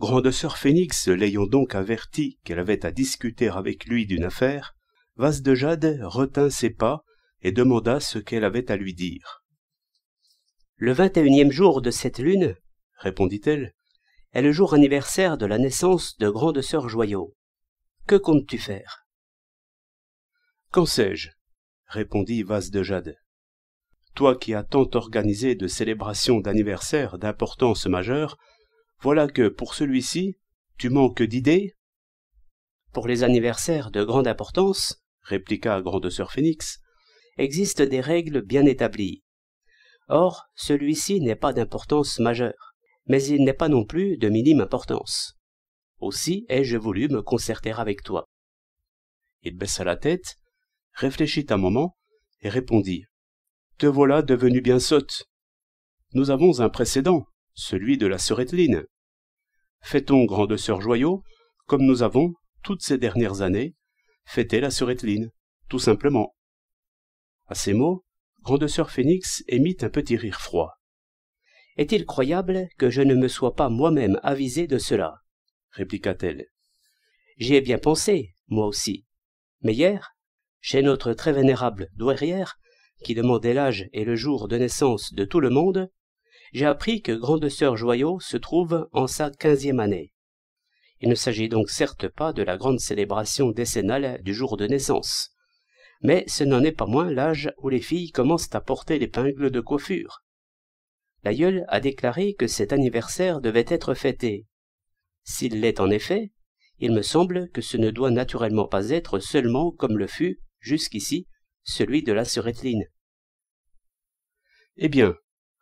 Grande sœur Phénix, l'ayant donc averti qu'elle avait à discuter avec lui d'une affaire, Vase de Jade retint ses pas et demanda ce qu'elle avait à lui dire. Le vingt et unième jour de cette lune, répondit-elle, est le jour anniversaire de la naissance de Grande sœur Joyau. Que comptes-tu faire Qu'en sais-je répondit Vase de Jade. Toi qui as tant organisé de célébrations d'anniversaire d'importance majeure, voilà que, pour celui-ci, tu manques d'idées Pour les anniversaires de grande importance, répliqua Grande Sœur Phénix, existent des règles bien établies. Or, celui-ci n'est pas d'importance majeure, mais il n'est pas non plus de minime importance. Aussi ai-je voulu me concerter avec toi. Il baissa la tête, réfléchit un moment, et répondit. Te voilà devenu bien sotte. Nous avons un précédent, celui de la sœur Fêtons grande sœur Joyau comme nous avons, toutes ces dernières années, fêté la sœur tout simplement. À ces mots, grande sœur Phénix émit un petit rire froid. Est-il croyable que je ne me sois pas moi-même avisé de cela répliqua-t-elle. J'y ai bien pensé, moi aussi. Mais hier, chez notre très vénérable douairière, qui demandait l'âge et le jour de naissance de tout le monde, j'ai appris que Grande Sœur Joyau se trouve en sa quinzième année. Il ne s'agit donc certes pas de la grande célébration décennale du jour de naissance, mais ce n'en est pas moins l'âge où les filles commencent à porter l'épingle de coiffure. L'aïeul a déclaré que cet anniversaire devait être fêté. S'il l'est en effet, il me semble que ce ne doit naturellement pas être seulement, comme le fut, jusqu'ici, celui de la sœur Eh bien,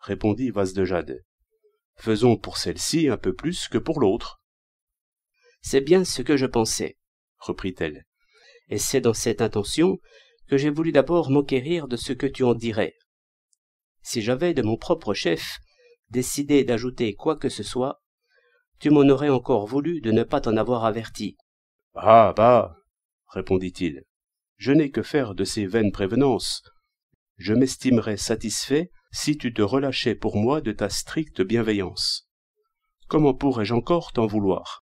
répondit Vas-de-Jade. Faisons pour celle-ci un peu plus que pour l'autre. C'est bien ce que je pensais, reprit-elle, et c'est dans cette intention que j'ai voulu d'abord m'enquérir de ce que tu en dirais. Si j'avais de mon propre chef décidé d'ajouter quoi que ce soit, tu m'en aurais encore voulu de ne pas t'en avoir averti. Ah, bah, répondit-il, je n'ai que faire de ces vaines prévenances. Je m'estimerais satisfait si tu te relâchais pour moi de ta stricte bienveillance. Comment pourrais-je encore t'en vouloir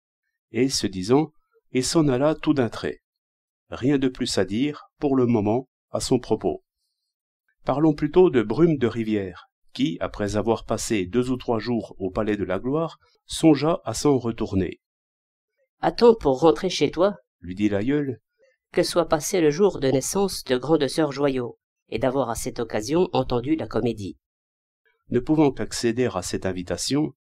Et se disant, il s'en alla tout d'un trait. Rien de plus à dire, pour le moment, à son propos. Parlons plutôt de Brume de Rivière, qui, après avoir passé deux ou trois jours au Palais de la Gloire, songea à s'en retourner. Attends pour rentrer chez toi, lui dit l'aïeul, que soit passé le jour de naissance de grande sœur joyaux et d'avoir à cette occasion entendu la comédie. Ne pouvant qu'accéder à cette invitation,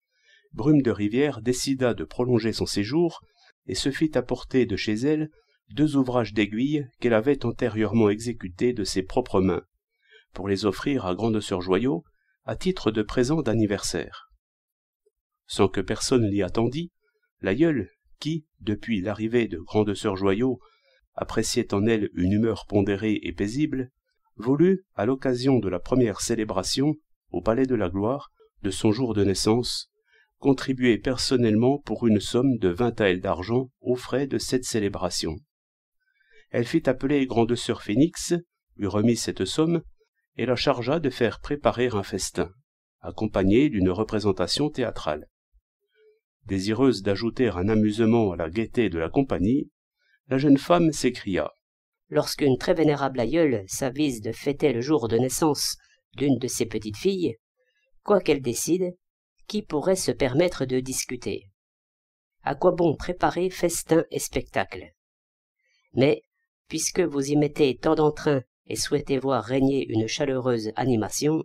Brume de Rivière décida de prolonger son séjour et se fit apporter de chez elle deux ouvrages d'aiguille qu'elle avait antérieurement exécutés de ses propres mains, pour les offrir à Grande-Sœur Joyau à titre de présent d'anniversaire. Sans que personne l'y attendît, l'aïeule, qui, depuis l'arrivée de Grande-Sœur Joyau, appréciait en elle une humeur pondérée et paisible, voulut, à l'occasion de la première célébration, au Palais de la Gloire, de son jour de naissance, contribuer personnellement pour une somme de vingt ailes d'argent aux frais de cette célébration. Elle fit appeler Grande Sœur Phénix, lui remit cette somme, et la chargea de faire préparer un festin, accompagné d'une représentation théâtrale. Désireuse d'ajouter un amusement à la gaieté de la compagnie, la jeune femme s'écria lorsqu'une très vénérable aïeule s'avise de fêter le jour de naissance d'une de ses petites filles, quoi qu'elle décide, qui pourrait se permettre de discuter À quoi bon préparer festin et spectacle Mais, puisque vous y mettez tant d'entrain et souhaitez voir régner une chaleureuse animation,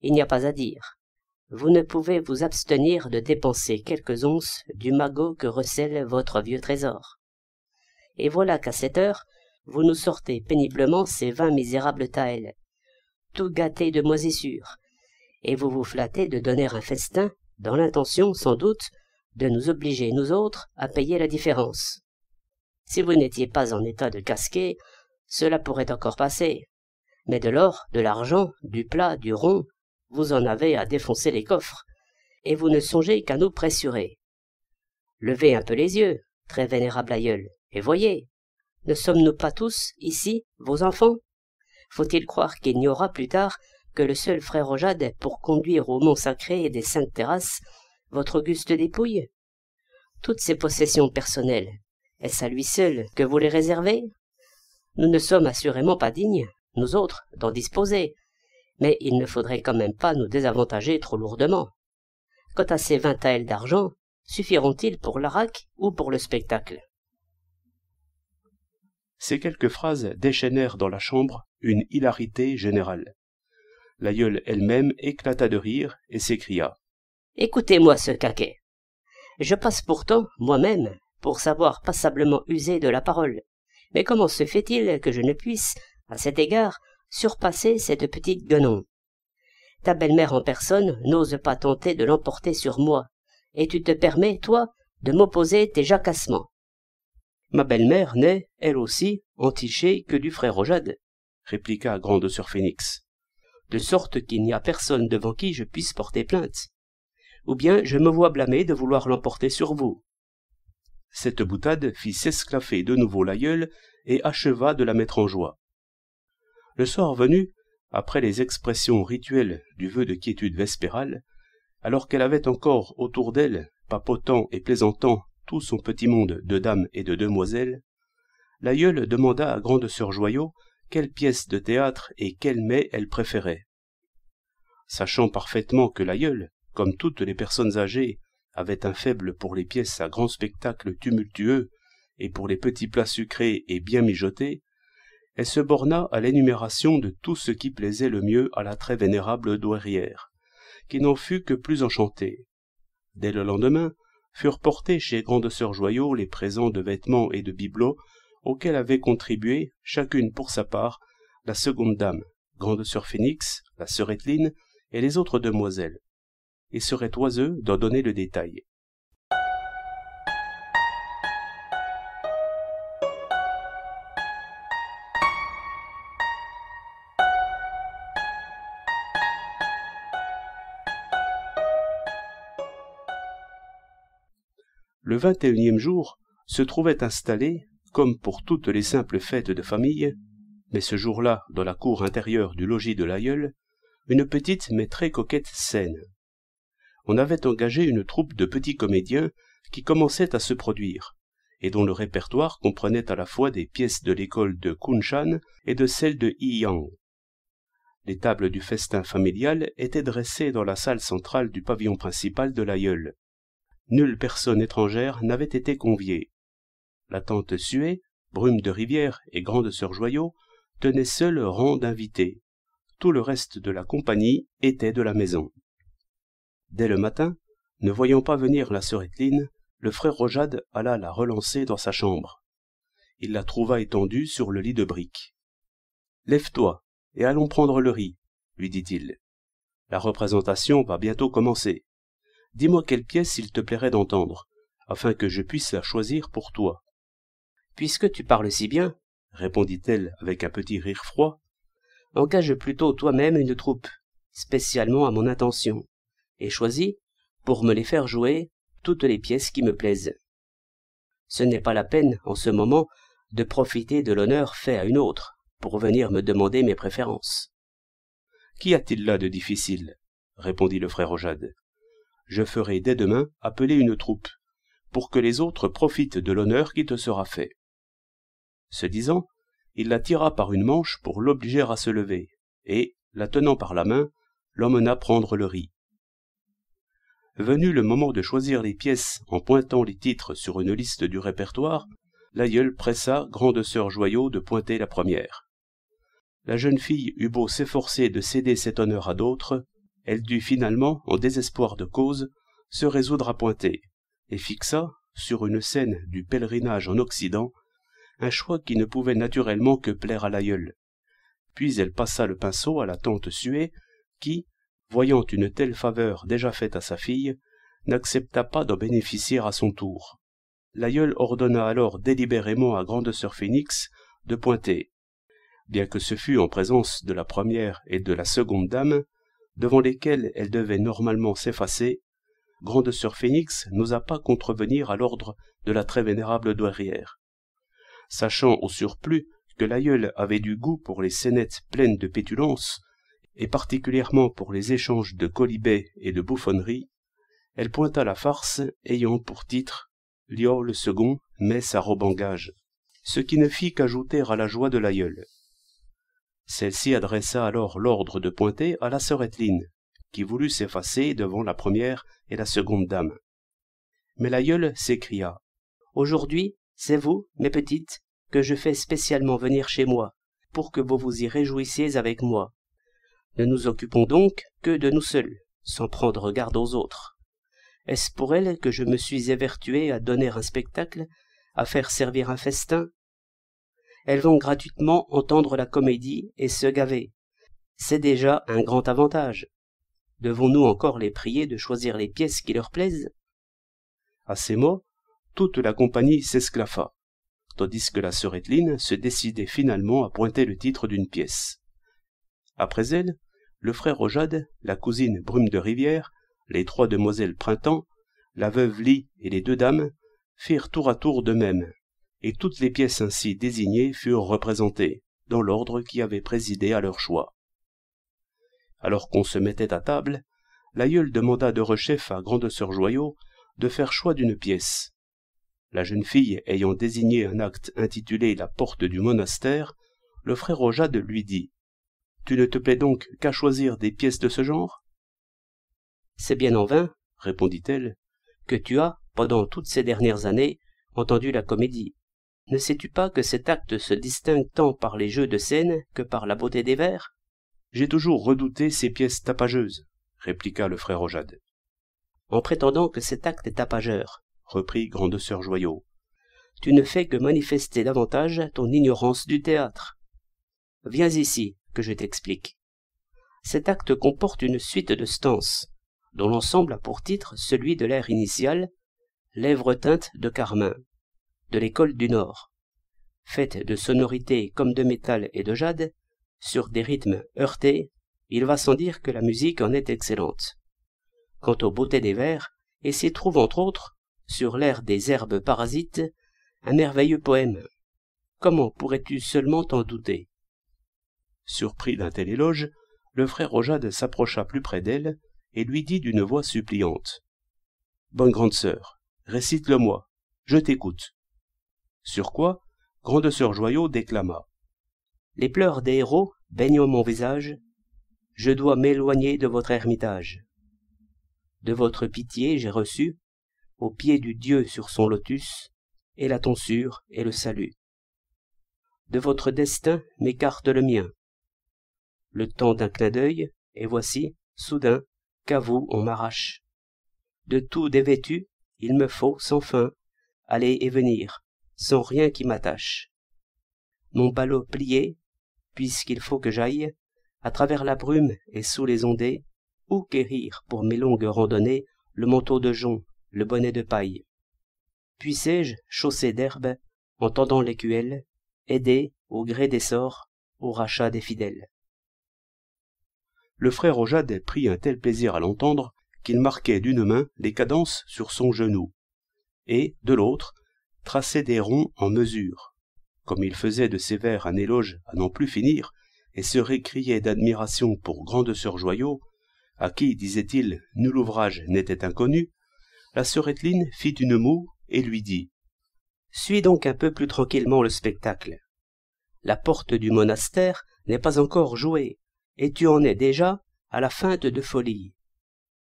il n'y a pas à dire. Vous ne pouvez vous abstenir de dépenser quelques onces du magot que recèle votre vieux trésor. Et voilà qu'à cette heure, vous nous sortez péniblement ces vingt misérables taëls, tout gâtés de moisissures, et vous vous flattez de donner un festin, dans l'intention, sans doute, de nous obliger, nous autres, à payer la différence. Si vous n'étiez pas en état de casquer, cela pourrait encore passer. Mais de l'or, de l'argent, du plat, du rond, vous en avez à défoncer les coffres, et vous ne songez qu'à nous pressurer. Levez un peu les yeux, très vénérable aïeul, et voyez, ne sommes-nous pas tous, ici, vos enfants Faut-il croire qu'il n'y aura plus tard que le seul frère Ojade pour conduire au mont sacré et des saintes terrasses votre auguste dépouille Toutes ces possessions personnelles, est-ce à lui seul que vous les réservez Nous ne sommes assurément pas dignes, nous autres, d'en disposer, mais il ne faudrait quand même pas nous désavantager trop lourdement. Quant à ces vingt taels d'argent, suffiront-ils pour l'arac ou pour le spectacle ces quelques phrases déchaînèrent dans la chambre une hilarité générale. L'aïeule elle-même éclata de rire et s'écria Écoutez-moi ce caquet. Je passe pourtant, moi-même, pour savoir passablement user de la parole. Mais comment se fait-il que je ne puisse, à cet égard, surpasser cette petite guenon Ta belle-mère en personne n'ose pas tenter de l'emporter sur moi, et tu te permets, toi, de m'opposer tes jacassements. Ma belle-mère n'est, elle aussi, entichée que du frère Rojade, répliqua Grande Sœur Phénix, de sorte qu'il n'y a personne devant qui je puisse porter plainte. Ou bien je me vois blâmée de vouloir l'emporter sur vous. Cette boutade fit s'esclaffer de nouveau l'aïeul et acheva de la mettre en joie. Le soir venu, après les expressions rituelles du vœu de quiétude vespérale, alors qu'elle avait encore autour d'elle, papotant et plaisantant tout son petit monde de dames et de demoiselles, l'aïeule demanda à Grande-sœur Joyau quelle pièce de théâtre et quel mets elle préférait. Sachant parfaitement que l'aïeule, comme toutes les personnes âgées, avait un faible pour les pièces à grand spectacle tumultueux et pour les petits plats sucrés et bien mijotés, elle se borna à l'énumération de tout ce qui plaisait le mieux à la très vénérable douairière, qui n'en fut que plus enchantée. Dès le lendemain, furent portés chez Grande-sœur Joyau les présents de vêtements et de bibelots auxquels avaient contribué, chacune pour sa part, la seconde dame, Grande-sœur Phénix, la sœur Etheline et les autres demoiselles. Il serait oiseux d'en donner le détail. le vingt et unième jour, se trouvait installé, comme pour toutes les simples fêtes de famille, mais ce jour-là, dans la cour intérieure du logis de l'aïeul, une petite mais très coquette scène. On avait engagé une troupe de petits comédiens qui commençaient à se produire, et dont le répertoire comprenait à la fois des pièces de l'école de Kunshan et de celles de Yiyang. Les tables du festin familial étaient dressées dans la salle centrale du pavillon principal de l'aïeul, Nulle personne étrangère n'avait été conviée. La tante Suée, Brume de Rivière et Grande Sœur Joyau tenait seule rang d'invités. Tout le reste de la compagnie était de la maison. Dès le matin, ne voyant pas venir la sœur Etheline, le frère Rojade alla la relancer dans sa chambre. Il la trouva étendue sur le lit de briques. Lève-toi et allons prendre le riz, lui dit-il. La représentation va bientôt commencer. Dis-moi quelle pièce il te plairait d'entendre, afin que je puisse la choisir pour toi. Puisque tu parles si bien, répondit-elle avec un petit rire froid, engage plutôt toi-même une troupe, spécialement à mon intention, et choisis, pour me les faire jouer, toutes les pièces qui me plaisent. Ce n'est pas la peine, en ce moment, de profiter de l'honneur fait à une autre, pour venir me demander mes préférences. Qu'y a-t-il là de difficile répondit le frère Ojade je ferai dès demain appeler une troupe, pour que les autres profitent de l'honneur qui te sera fait. Ce disant, il la tira par une manche pour l'obliger à se lever, et, la tenant par la main, l'emmena prendre le riz. Venu le moment de choisir les pièces en pointant les titres sur une liste du répertoire, l'aïeul pressa grande sœur Joyau de pointer la première. La jeune fille eut beau s'efforcer de céder cet honneur à d'autres, elle dut finalement, en désespoir de cause, se résoudre à pointer, et fixa, sur une scène du pèlerinage en Occident, un choix qui ne pouvait naturellement que plaire à l'aïeul. Puis elle passa le pinceau à la tante Suée, qui, voyant une telle faveur déjà faite à sa fille, n'accepta pas d'en bénéficier à son tour. L'aïeul ordonna alors délibérément à Grande Sœur Phénix de pointer. Bien que ce fût en présence de la première et de la seconde dame, devant lesquelles elle devait normalement s'effacer, Grande Sœur Phénix n'osa pas contrevenir à l'ordre de la très vénérable douairière. Sachant au surplus que l'aïeul avait du goût pour les scénettes pleines de pétulance, et particulièrement pour les échanges de colibets et de bouffonneries, elle pointa la farce ayant pour titre Lior le second met sa robe en gage, ce qui ne fit qu'ajouter à la joie de l'aïeul. Celle-ci adressa alors l'ordre de pointer à la sœur Etheline, qui voulut s'effacer devant la première et la seconde dame. Mais l'aïeule s'écria Aujourd'hui, c'est vous, mes petites, que je fais spécialement venir chez moi, pour que vous vous y réjouissiez avec moi. Ne nous occupons donc que de nous seuls, sans prendre garde aux autres. Est-ce pour elle que je me suis évertuée à donner un spectacle, à faire servir un festin, elles vont gratuitement entendre la comédie et se gaver. C'est déjà un grand avantage. Devons-nous encore les prier de choisir les pièces qui leur plaisent À ces mots, toute la compagnie s'esclaffa, tandis que la sœur Etline se décidait finalement à pointer le titre d'une pièce. Après elle, le frère Ojade, la cousine Brume de Rivière, les trois demoiselles Printemps, la veuve Ly et les deux dames firent tour à tour de même, et toutes les pièces ainsi désignées furent représentées, dans l'ordre qui avait présidé à leur choix. Alors qu'on se mettait à table, l'aïeul demanda de rechef à Grande-sœur Joyau de faire choix d'une pièce. La jeune fille ayant désigné un acte intitulé La porte du monastère, le frère Rojade lui dit Tu ne te plais donc qu'à choisir des pièces de ce genre C'est bien en vain, répondit-elle, que tu as, pendant toutes ces dernières années, entendu la comédie, ne sais-tu pas que cet acte se distingue tant par les jeux de scène que par la beauté des vers J'ai toujours redouté ces pièces tapageuses, répliqua le frère Ojade. En prétendant que cet acte est tapageur, reprit grande sœur Joyau, tu ne fais que manifester davantage ton ignorance du théâtre. Viens ici, que je t'explique. Cet acte comporte une suite de stances, dont l'ensemble a pour titre celui de l'air initial, Lèvres teintes de carmin, de l'école du Nord. Faite de sonorités comme de métal et de jade, sur des rythmes heurtés, il va sans dire que la musique en est excellente. Quant aux beautés des vers, et s'y trouve entre autres, sur l'air des herbes parasites, un merveilleux poème. Comment pourrais-tu seulement t'en douter Surpris d'un tel éloge, le frère Rojade s'approcha plus près d'elle et lui dit d'une voix suppliante Bonne grande sœur, récite-le-moi, je t'écoute. Sur quoi, grande sœur Joyau déclama Les pleurs des héros baignant mon visage, je dois m'éloigner de votre ermitage. De votre pitié j'ai reçu, au pied du Dieu sur son lotus, et la tonsure et le salut. De votre destin m'écarte le mien. Le temps d'un clin d'œil, et voici, soudain, qu'à vous on m'arrache. De tout dévêtu, il me faut sans fin aller et venir, sans rien qui m'attache. Mon ballot plié, puisqu'il faut que j'aille, à travers la brume et sous les ondées, ou quérir pour mes longues randonnées le manteau de jonc, le bonnet de paille. Puissé-je, chaussé d'herbe, en tendant l'écuelle, aider, au gré des sorts, au rachat des fidèles. Le frère Ojade prit un tel plaisir à l'entendre qu'il marquait d'une main les cadences sur son genou, et, de l'autre, traçait des ronds en mesure. Comme il faisait de ses vers un éloge à n'en plus finir, et se récriait d'admiration pour grande sœur Joyau, à qui, disait-il, nul ouvrage n'était inconnu, la sœur Etheline fit une moue et lui dit Suis donc un peu plus tranquillement le spectacle. La porte du monastère n'est pas encore jouée, et tu en es déjà à la feinte de folie.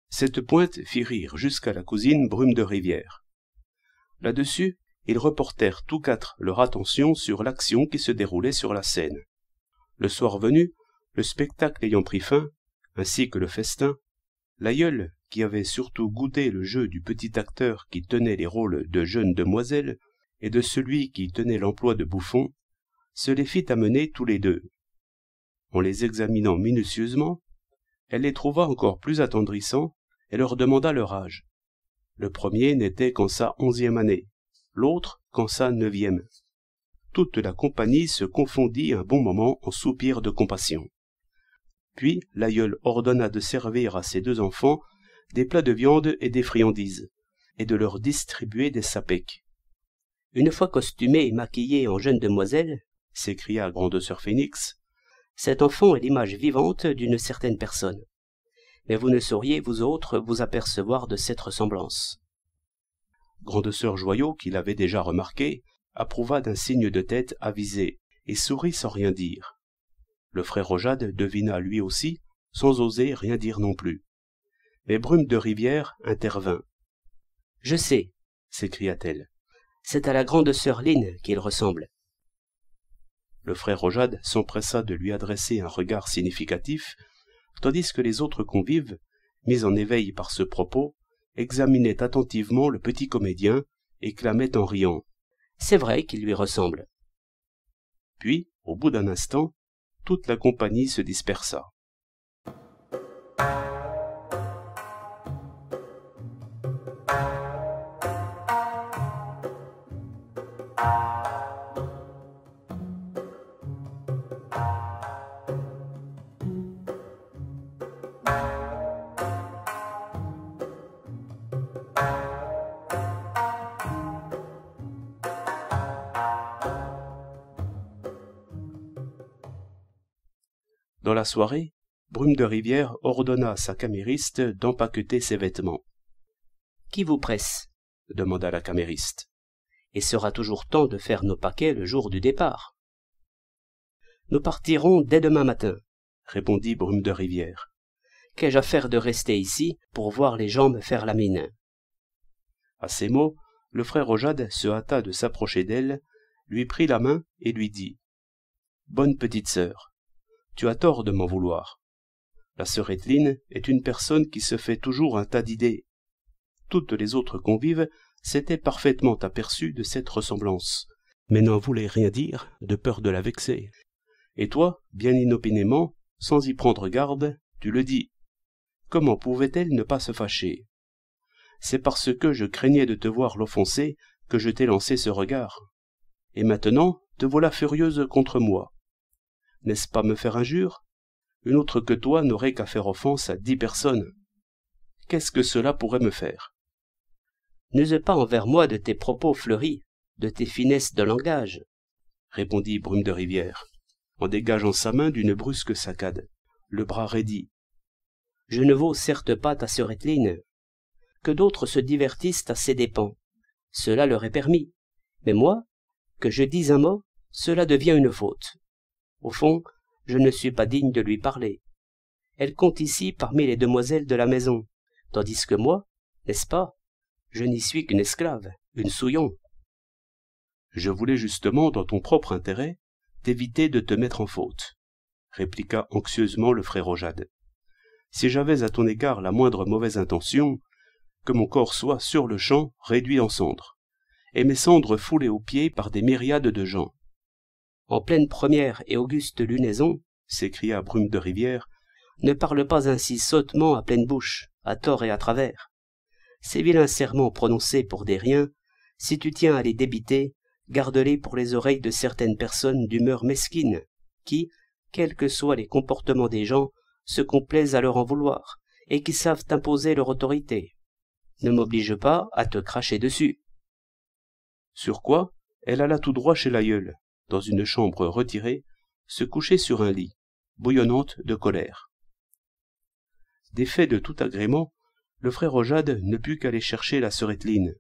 Cette pointe fit rire jusqu'à la cousine Brume de Rivière. Là-dessus, ils reportèrent tous quatre leur attention sur l'action qui se déroulait sur la scène. Le soir venu, le spectacle ayant pris fin, ainsi que le festin, l'aïeul, qui avait surtout goûté le jeu du petit acteur qui tenait les rôles de jeune demoiselle et de celui qui tenait l'emploi de bouffon, se les fit amener tous les deux. En les examinant minutieusement, elle les trouva encore plus attendrissants et leur demanda leur âge. Le premier n'était qu'en sa onzième année, l'autre quand sa neuvième. Toute la compagnie se confondit un bon moment en soupirs de compassion. Puis l'aïeul ordonna de servir à ses deux enfants des plats de viande et des friandises, et de leur distribuer des sapèques. Une fois costumée et maquillée en jeune demoiselle, s'écria Grande Sœur Phénix, cet enfant est l'image vivante d'une certaine personne. Mais vous ne sauriez, vous autres, vous apercevoir de cette ressemblance. Grande-sœur Joyau, qui l'avait déjà remarqué, approuva d'un signe de tête avisé et sourit sans rien dire. Le frère Rojade devina lui aussi, sans oser rien dire non plus. Mais Brume de Rivière intervint. Je sais, s'écria-t-elle. C'est à la grande sœur Lynn qu'il ressemble. Le frère Rojade s'empressa de lui adresser un regard significatif, tandis que les autres convives, mis en éveil par ce propos, examinait attentivement le petit comédien et clamait en riant C'est vrai qu'il lui ressemble. Puis, au bout d'un instant, toute la compagnie se dispersa. la soirée, Brume de Rivière ordonna à sa camériste d'empaqueter ses vêtements. Qui vous presse demanda la camériste. Il sera toujours temps de faire nos paquets le jour du départ. Nous partirons dès demain matin, répondit Brume de Rivière. Qu'ai-je à faire de rester ici pour voir les gens me faire la mine À ces mots, le frère Ojade se hâta de s'approcher d'elle, lui prit la main et lui dit Bonne petite sœur, tu as tort de m'en vouloir. La sœur Etheline est une personne qui se fait toujours un tas d'idées. Toutes les autres convives s'étaient parfaitement aperçues de cette ressemblance, mais n'en voulaient rien dire, de peur de la vexer. Et toi, bien inopinément, sans y prendre garde, tu le dis. Comment pouvait-elle ne pas se fâcher C'est parce que je craignais de te voir l'offenser que je t'ai lancé ce regard. Et maintenant, te voilà furieuse contre moi n'est-ce pas me faire injure Une autre que toi n'aurait qu'à faire offense à dix personnes. Qu'est-ce que cela pourrait me faire N'use pas envers moi de tes propos fleuris, de tes finesses de langage, répondit Brume de Rivière, en dégageant sa main d'une brusque saccade, le bras raidi. Je ne vaux certes pas ta sœuretline. Que d'autres se divertissent à ses dépens. Cela leur est permis. Mais moi, que je dise un mot, cela devient une faute. Au fond, je ne suis pas digne de lui parler. Elle compte ici parmi les demoiselles de la maison, tandis que moi, n'est-ce pas, je n'y suis qu'une esclave, une souillon. Je voulais justement, dans ton propre intérêt, t'éviter de te mettre en faute, répliqua anxieusement le frère Ojade. Si j'avais à ton égard la moindre mauvaise intention, que mon corps soit sur le champ réduit en cendres, et mes cendres foulées aux pieds par des myriades de gens en pleine première et auguste lunaison, s'écria Brume de Rivière, ne parle pas ainsi sottement à pleine bouche, à tort et à travers. Ces vilains serments prononcés pour des riens, si tu tiens à les débiter, garde-les pour les oreilles de certaines personnes d'humeur mesquine, qui, quels que soient les comportements des gens, se complaisent à leur en vouloir, et qui savent imposer leur autorité. Ne m'oblige pas à te cracher dessus. Sur quoi, elle alla tout droit chez l'aïeul, dans une chambre retirée, se couchait sur un lit, bouillonnante de colère. Défait de tout agrément, le frère Ojade ne put qu'aller chercher la serrette Etline,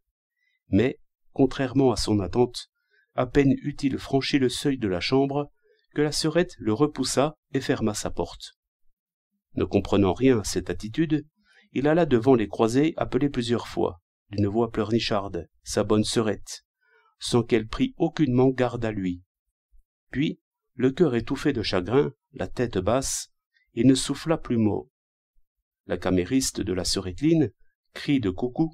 Mais, contrairement à son attente, à peine eut-il franchi le seuil de la chambre que la sœurette le repoussa et ferma sa porte. Ne comprenant rien à cette attitude, il alla devant les croisés appeler plusieurs fois, d'une voix pleurnicharde, sa bonne sœurette, sans qu'elle prît aucunement garde à lui, puis le cœur étouffé de chagrin la tête basse il ne souffla plus mot la camériste de la sœur cri de coucou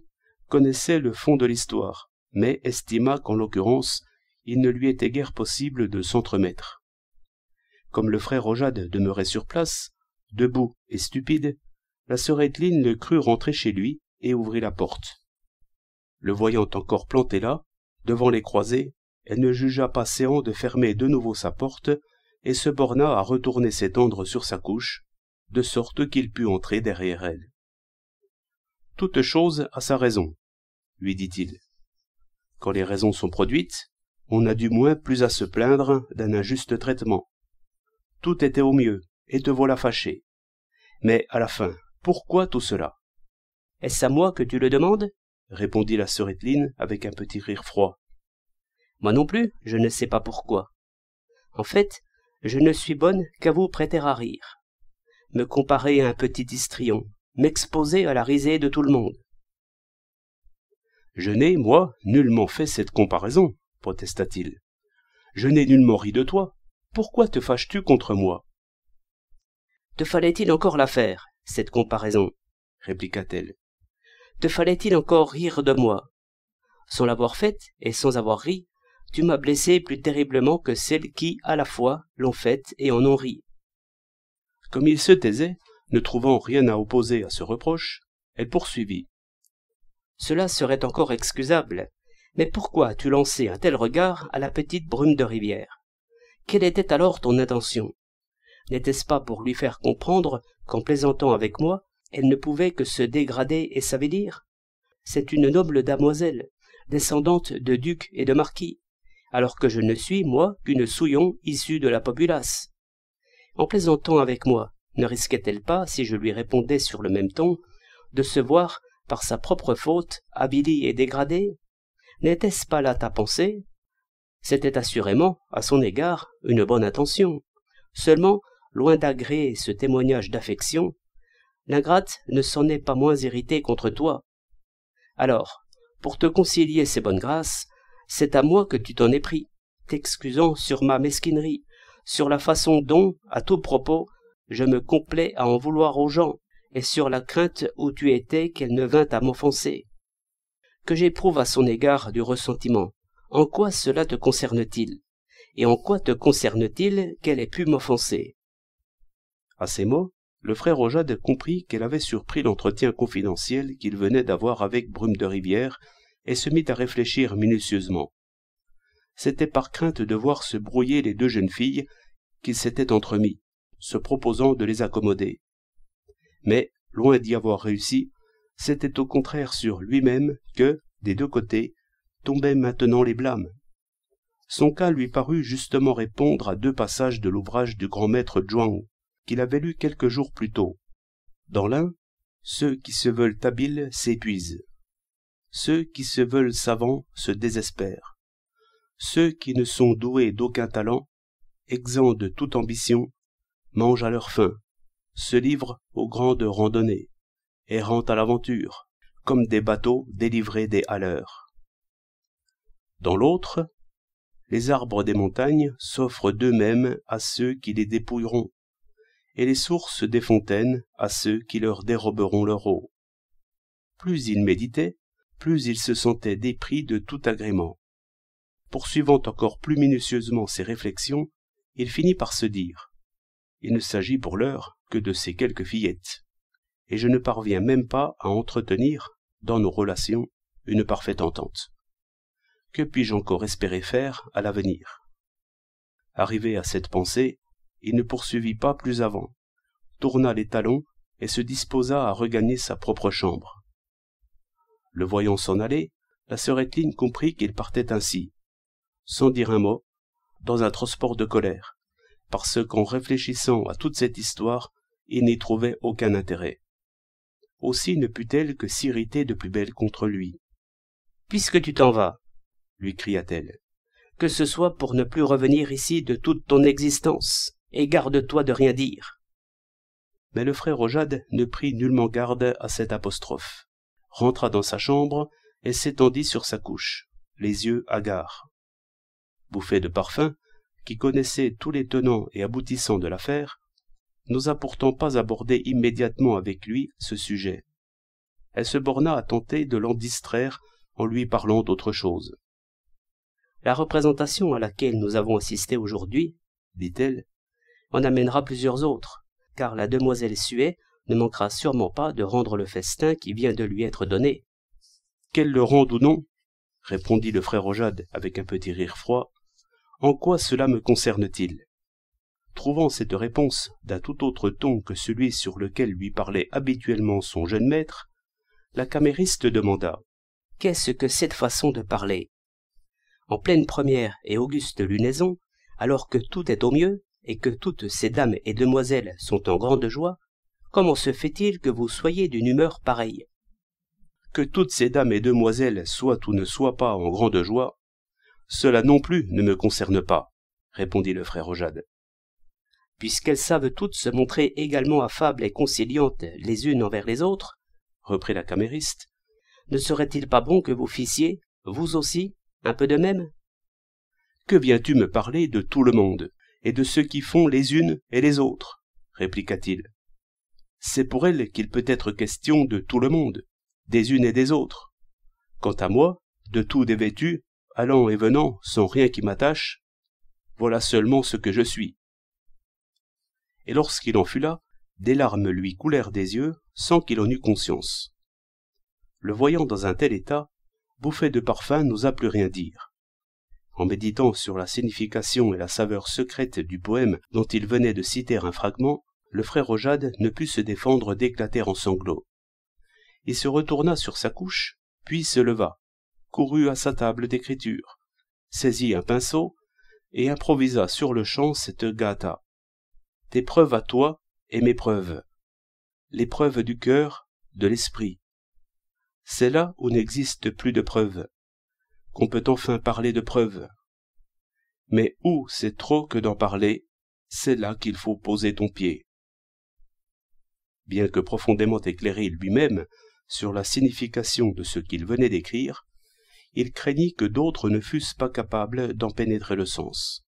connaissait le fond de l'histoire mais estima qu'en l'occurrence il ne lui était guère possible de s'entremettre comme le frère Ojade demeurait sur place, debout et stupide, la sœur Edline le crut rentrer chez lui et ouvrit la porte. Le voyant encore planté là, devant les croisées, elle ne jugea pas séant de fermer de nouveau sa porte, et se borna à retourner s'étendre sur sa couche, de sorte qu'il pût entrer derrière elle. Toute chose a sa raison, lui dit-il. Quand les raisons sont produites, on a du moins plus à se plaindre d'un injuste traitement. Tout était au mieux, et te voilà fâché. Mais à la fin, pourquoi tout cela Est-ce à moi que tu le demandes répondit la sœur avec un petit rire froid. Moi non plus, je ne sais pas pourquoi. En fait, je ne suis bonne qu'à vous prêter à rire. Me comparer à un petit histrion, m'exposer à la risée de tout le monde. Je n'ai, moi, nullement fait cette comparaison, protesta-t-il. Je n'ai nullement ri de toi. Pourquoi te fâches-tu contre moi Te fallait-il encore la faire, cette comparaison répliqua-t-elle. Te fallait-il encore rire de moi Sans l'avoir faite et sans avoir ri, tu m'as blessé plus terriblement que celles qui, à la fois, l'ont faite et en ont ri. Comme il se taisait, ne trouvant rien à opposer à ce reproche, elle poursuivit. Cela serait encore excusable, mais pourquoi as-tu lancé un tel regard à la petite brume de rivière Quelle était alors ton intention N'était-ce pas pour lui faire comprendre qu'en plaisantant avec moi, elle ne pouvait que se dégrader et s'avélir C'est une noble damoiselle, descendante de ducs et de marquis alors que je ne suis, moi, qu'une souillon issue de la populace. En plaisantant avec moi, ne risquait-elle pas, si je lui répondais sur le même ton, de se voir, par sa propre faute, habilie et dégradée N'était-ce pas là ta pensée C'était assurément, à son égard, une bonne intention. Seulement, loin d'agréer ce témoignage d'affection, l'ingrate ne s'en est pas moins irritée contre toi. Alors, pour te concilier ces bonnes grâces, c'est à moi que tu t'en es pris, t'excusant sur ma mesquinerie, sur la façon dont, à tout propos, je me complais à en vouloir aux gens, et sur la crainte où tu étais qu'elle ne vînt à m'offenser. Que j'éprouve à son égard du ressentiment. En quoi cela te concerne-t-il Et en quoi te concerne-t-il qu'elle ait pu m'offenser À ces mots, le frère Ojade comprit qu'elle avait surpris l'entretien confidentiel qu'il venait d'avoir avec Brume de Rivière et se mit à réfléchir minutieusement. C'était par crainte de voir se brouiller les deux jeunes filles qu'il s'était entremis, se proposant de les accommoder. Mais, loin d'y avoir réussi, c'était au contraire sur lui-même que, des deux côtés, tombaient maintenant les blâmes. Son cas lui parut justement répondre à deux passages de l'ouvrage du grand maître Zhuang, qu'il avait lu quelques jours plus tôt. Dans l'un, ceux qui se veulent habiles s'épuisent. Ceux qui se veulent savants se désespèrent. Ceux qui ne sont doués d'aucun talent, exempts de toute ambition, mangent à leur faim, se livrent aux grandes randonnées, errant à l'aventure, comme des bateaux délivrés des haleurs. Dans l'autre, les arbres des montagnes s'offrent d'eux-mêmes à ceux qui les dépouilleront, et les sources des fontaines à ceux qui leur déroberont leur eau. Plus ils méditaient, plus il se sentait dépris de tout agrément. Poursuivant encore plus minutieusement ses réflexions, il finit par se dire Il ne s'agit pour l'heure que de ces quelques fillettes, et je ne parviens même pas à entretenir, dans nos relations, une parfaite entente. Que puis-je encore espérer faire à l'avenir Arrivé à cette pensée, il ne poursuivit pas plus avant, tourna les talons et se disposa à regagner sa propre chambre. Le voyant s'en aller, la sœur Etline comprit qu'il partait ainsi, sans dire un mot, dans un transport de colère, parce qu'en réfléchissant à toute cette histoire, il n'y trouvait aucun intérêt. Aussi ne put-elle que s'irriter de plus belle contre lui. Puisque tu t'en vas, lui cria-t-elle, que ce soit pour ne plus revenir ici de toute ton existence, et garde-toi de rien dire. Mais le frère Ojad ne prit nullement garde à cette apostrophe rentra dans sa chambre et s'étendit sur sa couche, les yeux hagards. Bouffée de parfum, qui connaissait tous les tenants et aboutissants de l'affaire, n'osa pourtant pas aborder immédiatement avec lui ce sujet. Elle se borna à tenter de l'en distraire en lui parlant d'autre chose. La représentation à laquelle nous avons assisté aujourd'hui, dit-elle, en amènera plusieurs autres, car la demoiselle Suet ne manquera sûrement pas de rendre le festin qui vient de lui être donné. Qu'elle le rende ou non, répondit le frère Ojade avec un petit rire froid, en quoi cela me concerne-t-il Trouvant cette réponse d'un tout autre ton que celui sur lequel lui parlait habituellement son jeune maître, la camériste demanda Qu'est-ce que cette façon de parler En pleine première et auguste lunaison, alors que tout est au mieux et que toutes ces dames et demoiselles sont en grande joie, comment se fait-il que vous soyez d'une humeur pareille Que toutes ces dames et demoiselles soient ou ne soient pas en grande joie, cela non plus ne me concerne pas, répondit le frère Ojade. Puisqu'elles savent toutes se montrer également affables et conciliantes les unes envers les autres, reprit la camériste, ne serait-il pas bon que vous fissiez, vous aussi, un peu de même Que viens-tu me parler de tout le monde et de ceux qui font les unes et les autres répliqua-t-il c'est pour elle qu'il peut être question de tout le monde, des unes et des autres. Quant à moi, de tout dévêtu, allant et venant, sans rien qui m'attache, voilà seulement ce que je suis. Et lorsqu'il en fut là, des larmes lui coulèrent des yeux sans qu'il en eût conscience. Le voyant dans un tel état, bouffé de Parfum n'osa plus rien dire. En méditant sur la signification et la saveur secrète du poème dont il venait de citer un fragment, le frère Ojade ne put se défendre d'éclater en sanglots. Il se retourna sur sa couche, puis se leva, courut à sa table d'écriture, saisit un pinceau et improvisa sur le champ cette gâta. Tes preuves à toi et mes preuves. Les preuves du cœur, de l'esprit. C'est là où n'existe plus de preuves, qu'on peut enfin parler de preuves. Mais où c'est trop que d'en parler, c'est là qu'il faut poser ton pied bien que profondément éclairé lui-même sur la signification de ce qu'il venait d'écrire, il craignit que d'autres ne fussent pas capables d'en pénétrer le sens.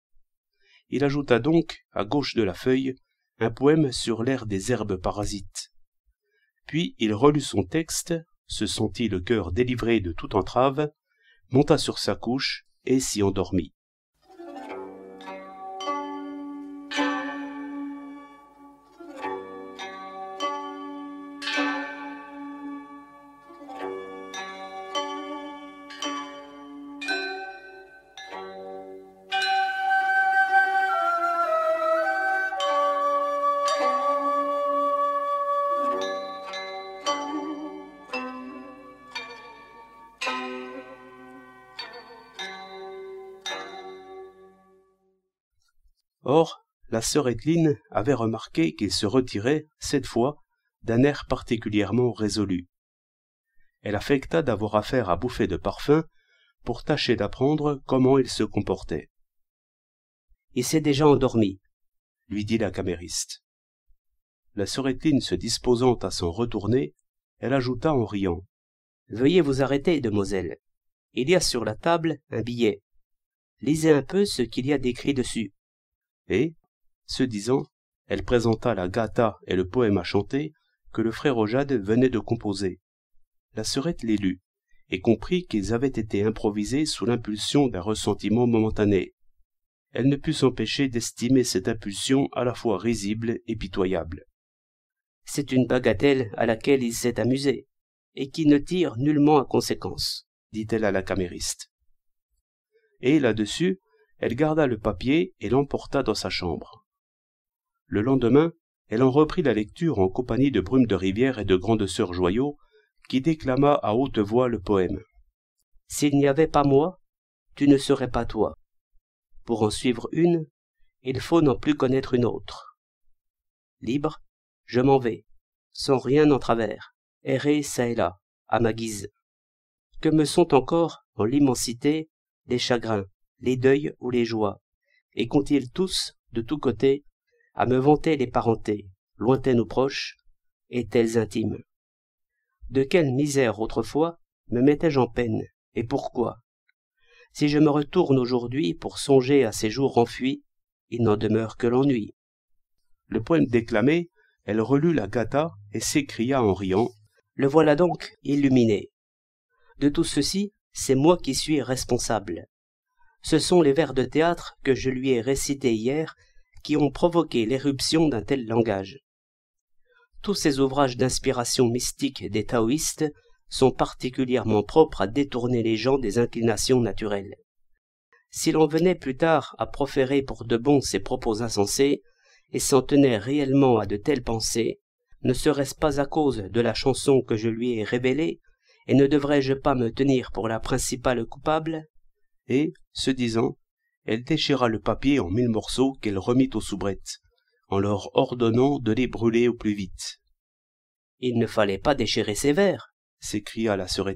Il ajouta donc, à gauche de la feuille, un poème sur l'air des herbes parasites. Puis il relut son texte, se sentit le cœur délivré de toute entrave, monta sur sa couche et s'y endormit. sœur avait remarqué qu'il se retirait, cette fois, d'un air particulièrement résolu. Elle affecta d'avoir affaire à bouffer de parfum pour tâcher d'apprendre comment il se comportait. Il s'est déjà endormi, lui dit la camériste. La sœur se disposant à s'en retourner, elle ajouta en riant. Veuillez vous arrêter, demoiselle. Il y a sur la table un billet. Lisez un peu ce qu'il y a d'écrit dessus. Et, ce disant, elle présenta la gata et le poème à chanter que le frère Ojade venait de composer. La sœurette les lut, et comprit qu'ils avaient été improvisés sous l'impulsion d'un ressentiment momentané. Elle ne put s'empêcher d'estimer cette impulsion à la fois risible et pitoyable. C'est une bagatelle à laquelle il s'est amusé, et qui ne tire nullement à conséquence, dit-elle à la camériste. Et là-dessus, elle garda le papier et l'emporta dans sa chambre. Le lendemain, elle en reprit la lecture en compagnie de Brume de Rivière et de grandes Sœur joyaux, qui déclama à haute voix le poème. S'il n'y avait pas moi, tu ne serais pas toi. Pour en suivre une, il faut n'en plus connaître une autre. Libre, je m'en vais, sans rien en travers, errer çà et là, à ma guise. Que me sont encore, en l'immensité, les chagrins, les deuils ou les joies, et qu'ont-ils tous, de tous côtés, à me vanter les parentés, lointaines ou proches, et elles intimes. De quelle misère autrefois me mettais-je en peine, et pourquoi Si je me retourne aujourd'hui pour songer à ces jours enfuis, il n'en demeure que l'ennui. Le poème déclamé, elle relut la gata et s'écria en riant Le voilà donc illuminé. De tout ceci, c'est moi qui suis responsable. Ce sont les vers de théâtre que je lui ai récités hier qui ont provoqué l'éruption d'un tel langage. Tous ces ouvrages d'inspiration mystique des taoïstes sont particulièrement propres à détourner les gens des inclinations naturelles. Si l'on venait plus tard à proférer pour de bon ces propos insensés, et s'en tenait réellement à de telles pensées, ne serait-ce pas à cause de la chanson que je lui ai révélée, et ne devrais-je pas me tenir pour la principale coupable Et, se disant, elle déchira le papier en mille morceaux qu'elle remit aux soubrettes, en leur ordonnant de les brûler au plus vite. Il ne fallait pas déchirer ces verres !» s'écria la sœur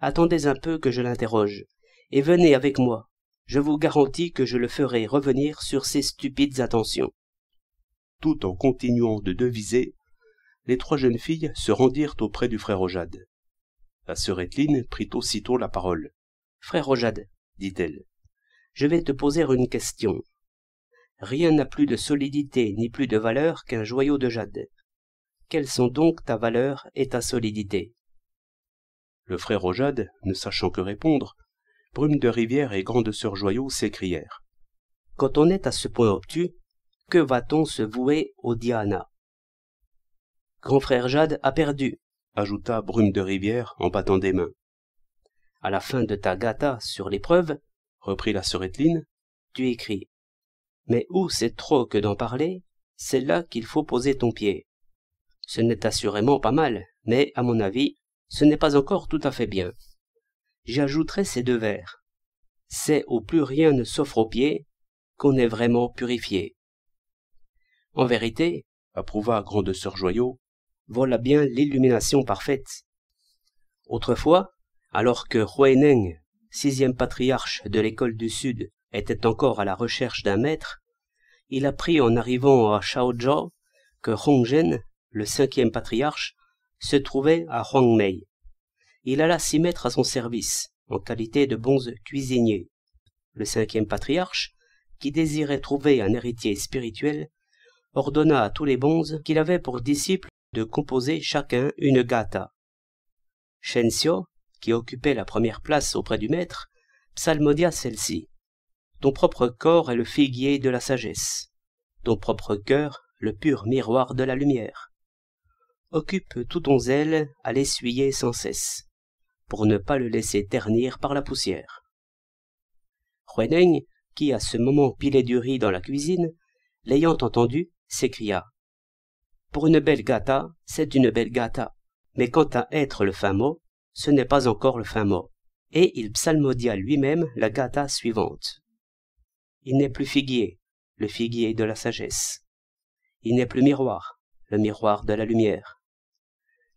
Attendez un peu que je l'interroge, et venez avec moi. Je vous garantis que je le ferai revenir sur ses stupides attentions. Tout en continuant de deviser, les trois jeunes filles se rendirent auprès du frère Ojade. La sœur prit aussitôt la parole. Frère Ojade, dit-elle, je vais te poser une question. Rien n'a plus de solidité ni plus de valeur qu'un joyau de jade. Quelles sont donc ta valeur et ta solidité Le frère au jade, ne sachant que répondre, Brume de Rivière et Grande Sœur Joyau s'écrièrent. Quand on est à ce point obtus, que va-t-on se vouer au Diana Grand frère Jade a perdu, ajouta Brume de Rivière en battant des mains. À la fin de ta gata sur l'épreuve, reprit la sœur tu écris. Mais où c'est trop que d'en parler, c'est là qu'il faut poser ton pied. Ce n'est assurément pas mal, mais, à mon avis, ce n'est pas encore tout à fait bien. J'ajouterai ces deux vers. C'est au plus rien ne s'offre au pied qu'on est vraiment purifié. En vérité, approuva grande sœur Joyau, voilà bien l'illumination parfaite. Autrefois, alors que Huaineng sixième patriarche de l'école du Sud, était encore à la recherche d'un maître, il apprit en arrivant à Shaozhou que Hongzhen, le cinquième patriarche, se trouvait à Huangmei. Il alla s'y mettre à son service, en qualité de bonze cuisinier. Le cinquième patriarche, qui désirait trouver un héritier spirituel, ordonna à tous les bonzes qu'il avait pour disciples de composer chacun une gata. Xiao qui occupait la première place auprès du maître, psalmodia celle-ci. Ton propre corps est le figuier de la sagesse, ton propre cœur le pur miroir de la lumière. Occupe tout ton zèle à l'essuyer sans cesse, pour ne pas le laisser ternir par la poussière. Hueneng, qui à ce moment pilait du riz dans la cuisine, l'ayant entendu, s'écria Pour une belle gata, c'est une belle gata, mais quant à être le fin mot, ce n'est pas encore le fin mot, et il psalmodia lui-même la gata suivante. Il n'est plus figuier, le figuier de la sagesse. Il n'est plus miroir, le miroir de la lumière.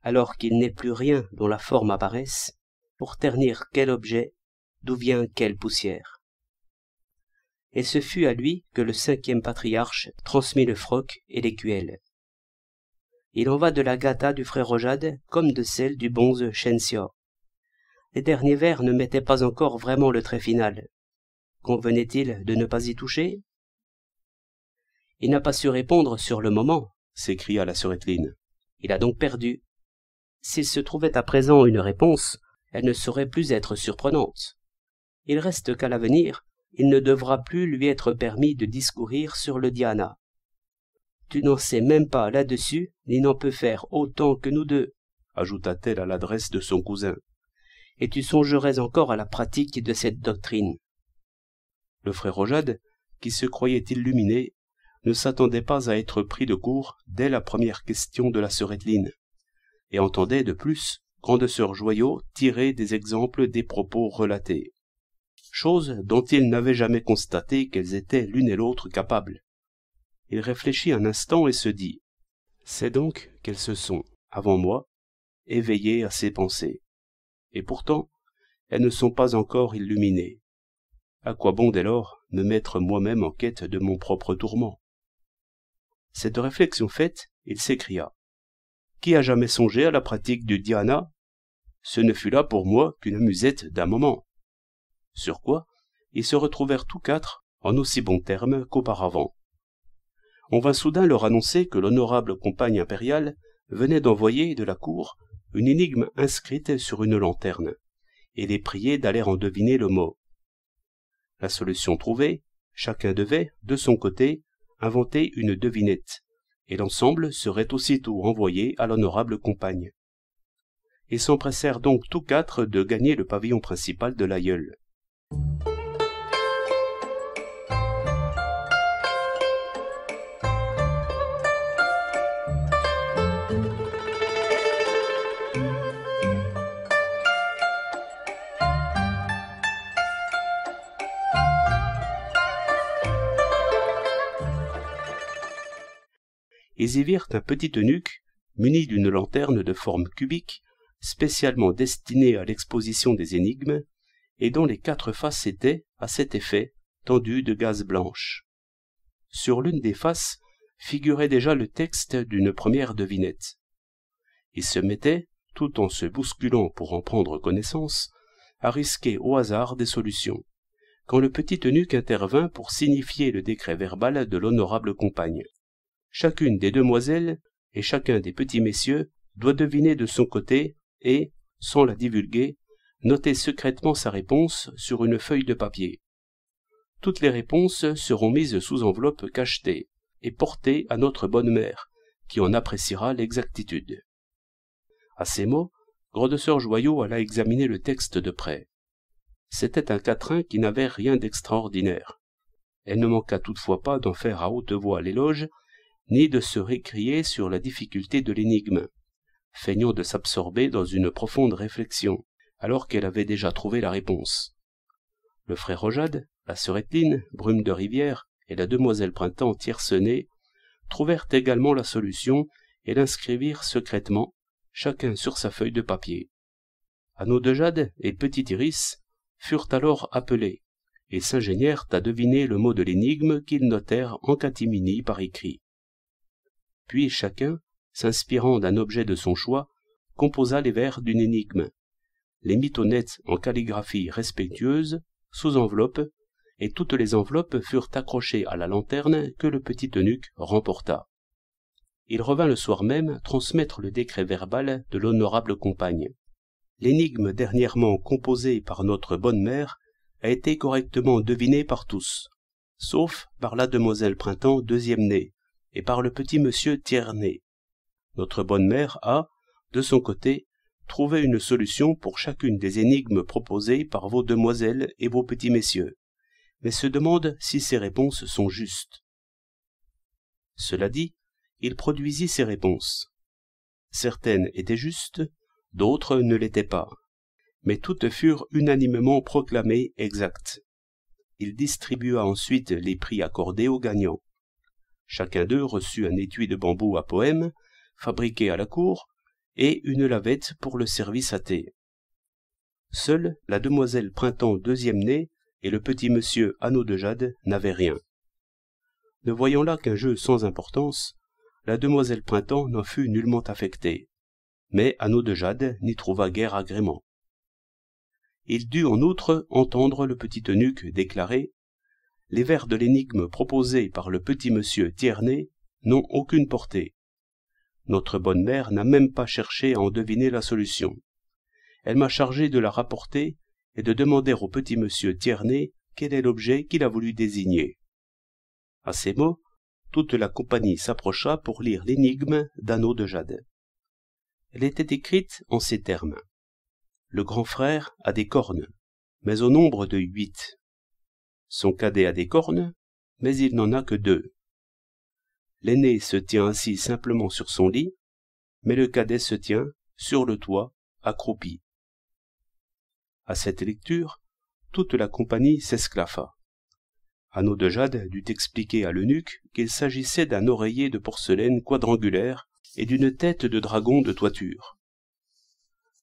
Alors qu'il n'est plus rien dont la forme apparaisse, pour ternir quel objet, d'où vient quelle poussière. Et ce fut à lui que le cinquième patriarche transmit le froc et l'écuelle. Il en va de la gata du frère Rojade comme de celle du bonze Shensior. Les derniers vers ne mettaient pas encore vraiment le trait final. Convenait-il de ne pas y toucher Il n'a pas su répondre sur le moment, s'écria la surétline. Il a donc perdu. S'il se trouvait à présent une réponse, elle ne saurait plus être surprenante. Il reste qu'à l'avenir, il ne devra plus lui être permis de discourir sur le Diana. Tu n'en sais même pas là-dessus, ni n'en peux faire autant que nous deux, ajouta-t-elle à l'adresse de son cousin. Et tu songerais encore à la pratique de cette doctrine. Le frère Rojade, qui se croyait illuminé, ne s'attendait pas à être pris de court dès la première question de la sœur Edline, et entendait de plus grande sœur Joyot tirer des exemples des propos relatés, chose dont il n'avait jamais constaté qu'elles étaient l'une et l'autre capables. Il réfléchit un instant et se dit C'est donc qu'elles se sont, avant moi, éveillées à ces pensées. Et pourtant, elles ne sont pas encore illuminées. À quoi bon dès lors me mettre moi-même en quête de mon propre tourment Cette réflexion faite, il s'écria Qui a jamais songé à la pratique du dhyana Ce ne fut là pour moi qu'une musette d'un moment. Sur quoi, ils se retrouvèrent tous quatre en aussi bons termes qu'auparavant on vint soudain leur annoncer que l'honorable compagne impériale venait d'envoyer de la cour une énigme inscrite sur une lanterne, et les prier d'aller en deviner le mot. La solution trouvée, chacun devait, de son côté, inventer une devinette, et l'ensemble serait aussitôt envoyé à l'honorable compagne. Ils s'empressèrent donc tous quatre de gagner le pavillon principal de l'aïeul. Ils y virent un petit eunuque, muni d'une lanterne de forme cubique, spécialement destinée à l'exposition des énigmes, et dont les quatre faces étaient, à cet effet, tendues de gaze blanche. Sur l'une des faces figurait déjà le texte d'une première devinette. Il se mettait, tout en se bousculant pour en prendre connaissance, à risquer au hasard des solutions, quand le petit eunuque intervint pour signifier le décret verbal de l'honorable compagne chacune des demoiselles et chacun des petits messieurs doit deviner de son côté et, sans la divulguer, noter secrètement sa réponse sur une feuille de papier. Toutes les réponses seront mises sous enveloppe cachetée et portées à notre bonne mère, qui en appréciera l'exactitude. À ces mots, grand-sœur Joyau alla examiner le texte de près. C'était un quatrain qui n'avait rien d'extraordinaire. Elle ne manqua toutefois pas d'en faire à haute voix l'éloge ni de se récrier sur la difficulté de l'énigme, feignant de s'absorber dans une profonde réflexion, alors qu'elle avait déjà trouvé la réponse. Le frère Rojade, la sœur Etline, Brume de Rivière et la demoiselle Printemps Tiercenée trouvèrent également la solution et l'inscrivirent secrètement, chacun sur sa feuille de papier. Anneau de Jade et Petit Iris furent alors appelés et s'ingénièrent à deviner le mot de l'énigme qu'ils notèrent en catimini par écrit. Puis chacun, s'inspirant d'un objet de son choix, composa les vers d'une énigme, les mit honnêtes en calligraphie respectueuse, sous enveloppe, et toutes les enveloppes furent accrochées à la lanterne que le petit eunuque remporta. Il revint le soir même transmettre le décret verbal de l'honorable compagne. L'énigme dernièrement composée par notre bonne mère a été correctement devinée par tous, sauf par la demoiselle Printemps deuxième née, et par le petit monsieur Tierney. Notre bonne mère a, de son côté, trouvé une solution pour chacune des énigmes proposées par vos demoiselles et vos petits messieurs, mais se demande si ces réponses sont justes. Cela dit, il produisit ses réponses. Certaines étaient justes, d'autres ne l'étaient pas, mais toutes furent unanimement proclamées exactes. Il distribua ensuite les prix accordés aux gagnants. Chacun d'eux reçut un étui de bambou à poème, fabriqué à la cour, et une lavette pour le service à thé. Seule la demoiselle Printemps deuxième née et le petit monsieur Anneau de Jade n'avaient rien. Ne voyant là qu'un jeu sans importance, la demoiselle Printemps n'en fut nullement affectée, mais Anneau de Jade n'y trouva guère agrément. Il dut en outre entendre le petit eunuque déclarer les vers de l'énigme proposés par le petit monsieur Tierney n'ont aucune portée. Notre bonne mère n'a même pas cherché à en deviner la solution. Elle m'a chargé de la rapporter et de demander au petit monsieur Tierney quel est l'objet qu'il a voulu désigner. À ces mots, toute la compagnie s'approcha pour lire l'énigme d'Anneau de Jade. Elle était écrite en ces termes. Le grand frère a des cornes, mais au nombre de huit. Son cadet a des cornes, mais il n'en a que deux. L'aîné se tient ainsi simplement sur son lit, mais le cadet se tient sur le toit, accroupi. À cette lecture, toute la compagnie s'esclaffa. Anneau de Jade dut expliquer à l'eunuque qu'il s'agissait d'un oreiller de porcelaine quadrangulaire et d'une tête de dragon de toiture.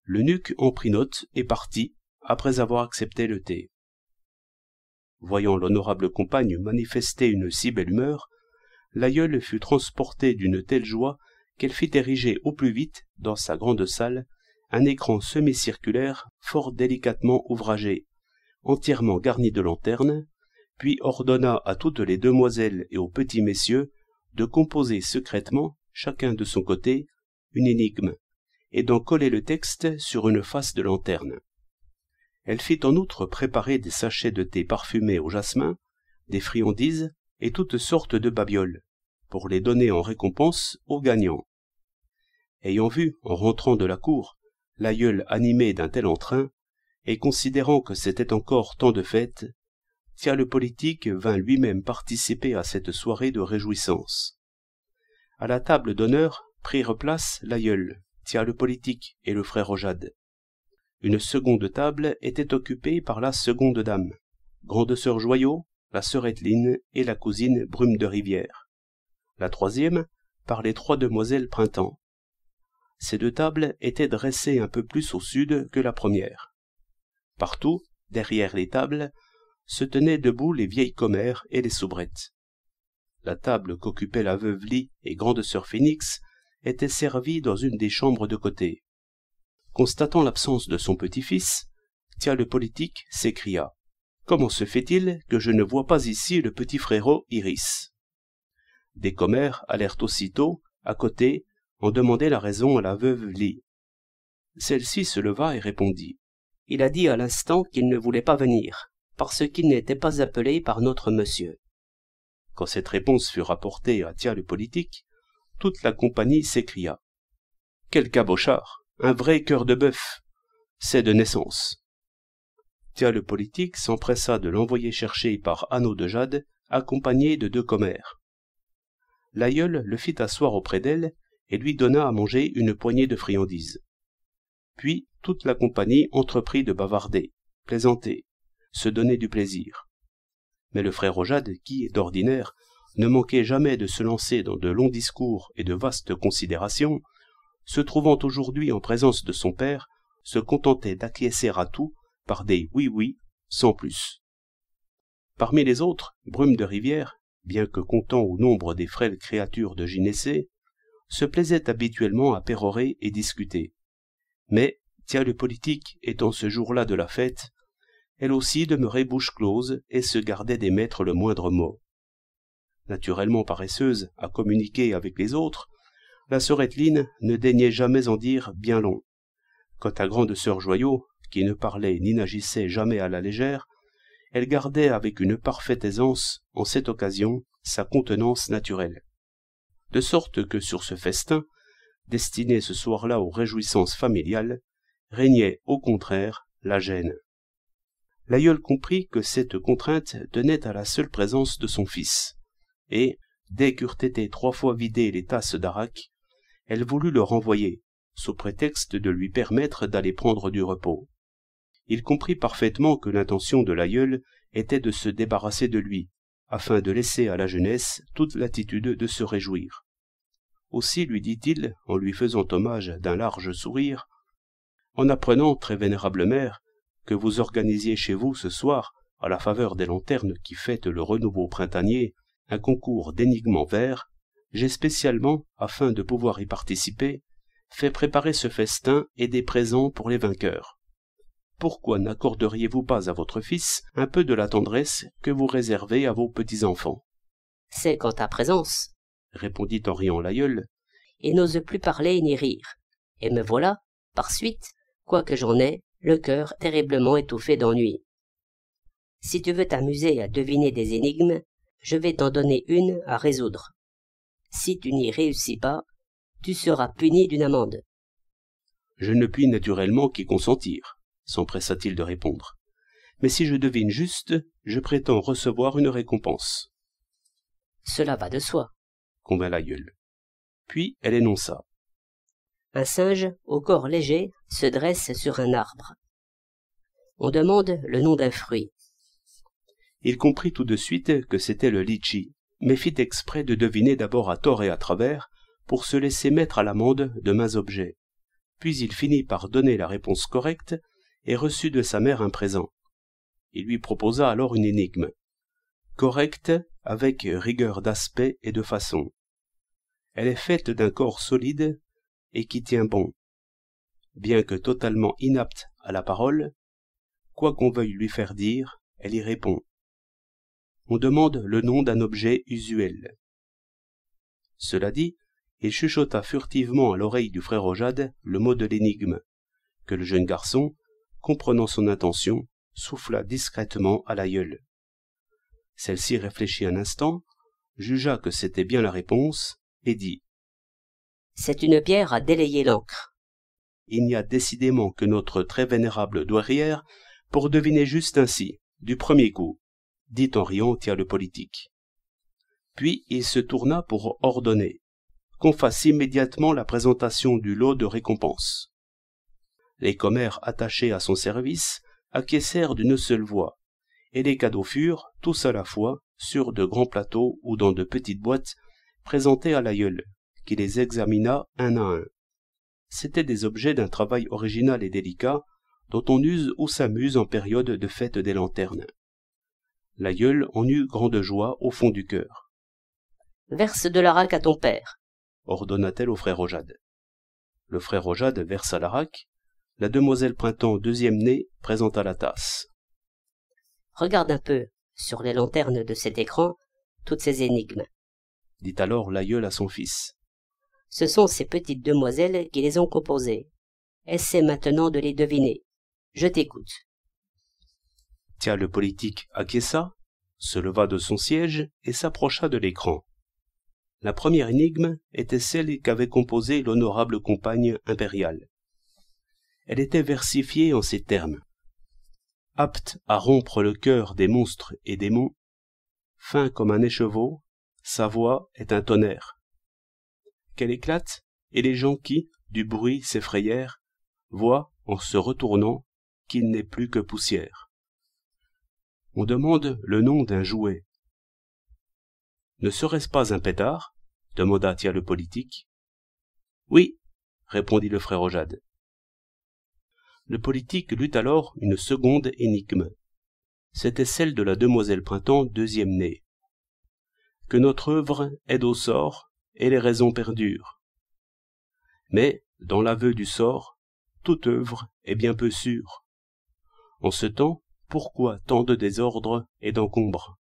L'eunuque en prit note et partit, après avoir accepté le thé. Voyant l'honorable compagne manifester une si belle humeur, l'aïeule fut transportée d'une telle joie qu'elle fit ériger au plus vite, dans sa grande salle, un écran semi-circulaire fort délicatement ouvragé, entièrement garni de lanternes, puis ordonna à toutes les demoiselles et aux petits messieurs de composer secrètement, chacun de son côté, une énigme, et d'en coller le texte sur une face de lanterne. Elle fit en outre préparer des sachets de thé parfumés au jasmin, des friandises et toutes sortes de babioles, pour les donner en récompense aux gagnants. Ayant vu, en rentrant de la cour, l'aïeul animé d'un tel entrain, et considérant que c'était encore tant de fêtes, Tia le politique vint lui-même participer à cette soirée de réjouissance. À la table d'honneur prirent place l'aïeul, Tia le politique et le frère Ojade, une seconde table était occupée par la seconde dame, grande sœur Joyau, la sœur Eteline et la cousine Brume de Rivière. La troisième, par les trois demoiselles Printemps. Ces deux tables étaient dressées un peu plus au sud que la première. Partout, derrière les tables, se tenaient debout les vieilles commères et les soubrettes. La table qu'occupaient la veuve Ly et grande sœur Phénix était servie dans une des chambres de côté constatant l'absence de son petit-fils, Tia le politique s'écria Comment se fait-il que je ne vois pas ici le petit frérot Iris Des commères allèrent aussitôt, à côté, en demander la raison à la veuve Lee. Celle-ci se leva et répondit Il a dit à l'instant qu'il ne voulait pas venir, parce qu'il n'était pas appelé par notre monsieur. Quand cette réponse fut rapportée à Tia le politique, toute la compagnie s'écria Quel cabochard un vrai cœur de bœuf, c'est de naissance. Thia le politique s'empressa de l'envoyer chercher par anneau de jade, accompagné de deux commères. L'aïeul le fit asseoir auprès d'elle et lui donna à manger une poignée de friandises. Puis toute la compagnie entreprit de bavarder, plaisanter, se donner du plaisir. Mais le frère Ojade, qui, d'ordinaire, ne manquait jamais de se lancer dans de longs discours et de vastes considérations, se trouvant aujourd'hui en présence de son père, se contentait d'acquiescer à tout par des oui-oui sans plus. Parmi les autres, Brume de Rivière, bien que comptant au nombre des frêles créatures de Gynécée, se plaisait habituellement à pérorer et discuter. Mais, tiens le politique étant ce jour-là de la fête, elle aussi demeurait bouche close et se gardait d'émettre le moindre mot. Naturellement paresseuse à communiquer avec les autres, la sœur ne daignait jamais en dire bien long. Quant à grande sœur Joyau, qui ne parlait ni n'agissait jamais à la légère, elle gardait avec une parfaite aisance, en cette occasion, sa contenance naturelle. De sorte que sur ce festin, destiné ce soir-là aux réjouissances familiales, régnait au contraire la gêne. L'aïeul comprit que cette contrainte tenait à la seule présence de son fils, et, dès qu'eurent été trois fois vidées les tasses d'arak, elle voulut le renvoyer, sous prétexte de lui permettre d'aller prendre du repos. Il comprit parfaitement que l'intention de l'aïeul était de se débarrasser de lui, afin de laisser à la jeunesse toute l'attitude de se réjouir. Aussi lui dit-il, en lui faisant hommage d'un large sourire, En apprenant, très vénérable mère, que vous organisiez chez vous ce soir, à la faveur des lanternes qui fêtent le renouveau printanier, un concours d'énigmes verts j'ai spécialement, afin de pouvoir y participer, fait préparer ce festin et des présents pour les vainqueurs. Pourquoi n'accorderiez-vous pas à votre fils un peu de la tendresse que vous réservez à vos petits-enfants C'est qu'en ta présence, répondit en riant l'aïeul, et n'ose plus parler ni rire. Et me voilà, par suite, quoique j'en aie, le cœur terriblement étouffé d'ennui. Si tu veux t'amuser à deviner des énigmes, je vais t'en donner une à résoudre. Si tu n'y réussis pas, tu seras puni d'une amende. Je ne puis naturellement qu'y consentir, s'empressa-t-il de répondre. Mais si je devine juste, je prétends recevoir une récompense. Cela va de soi, convint l'aïeul. Puis elle énonça. Un singe, au corps léger, se dresse sur un arbre. On demande le nom d'un fruit. Il comprit tout de suite que c'était le litchi, mais fit exprès de deviner d'abord à tort et à travers pour se laisser mettre à l'amende de mains objets. Puis il finit par donner la réponse correcte et reçut de sa mère un présent. Il lui proposa alors une énigme. Correcte avec rigueur d'aspect et de façon. Elle est faite d'un corps solide et qui tient bon. Bien que totalement inapte à la parole, quoi qu'on veuille lui faire dire, elle y répond on demande le nom d'un objet usuel. Cela dit, il chuchota furtivement à l'oreille du frère Ojade le mot de l'énigme, que le jeune garçon, comprenant son intention, souffla discrètement à l'aïeule. Celle-ci réfléchit un instant, jugea que c'était bien la réponse, et dit C'est une pierre à délayer l'ocre. » Il n'y a décidément que notre très vénérable douairière pour deviner juste ainsi, du premier coup dit en riant le politique. Puis il se tourna pour ordonner qu'on fasse immédiatement la présentation du lot de récompenses. Les commères attachés à son service acquiescèrent d'une seule voix, et les cadeaux furent, tous à la fois, sur de grands plateaux ou dans de petites boîtes, présentés à l'aïeul, qui les examina un à un. C'étaient des objets d'un travail original et délicat, dont on use ou s'amuse en période de fête des lanternes. L'aïeul en eut grande joie au fond du cœur. Verse de l'arac à ton père, ordonna-t-elle au frère Ojade. Le frère Ojade versa l'arac. La demoiselle Printemps, deuxième née, présenta la tasse. Regarde un peu, sur les lanternes de cet écran, toutes ces énigmes, dit alors l'aïeul à son fils. Ce sont ces petites demoiselles qui les ont composées. Essaie maintenant de les deviner. Je t'écoute. Tiens, le politique acquiesça, se leva de son siège et s'approcha de l'écran. La première énigme était celle qu'avait composée l'honorable compagne impériale. Elle était versifiée en ces termes. Apte à rompre le cœur des monstres et démons, fin comme un écheveau, sa voix est un tonnerre. Qu'elle éclate, et les gens qui, du bruit, s'effrayèrent, voient, en se retournant, qu'il n'est plus que poussière on demande le nom d'un jouet. Ne serait-ce pas un pétard demanda-t-il le politique. Oui, répondit le frère Ojade. Le politique lut alors une seconde énigme. C'était celle de la demoiselle Printemps deuxième née. Que notre œuvre aide au sort et les raisons perdurent. Mais, dans l'aveu du sort, toute œuvre est bien peu sûre. En ce temps, pourquoi tant de désordre et d'encombre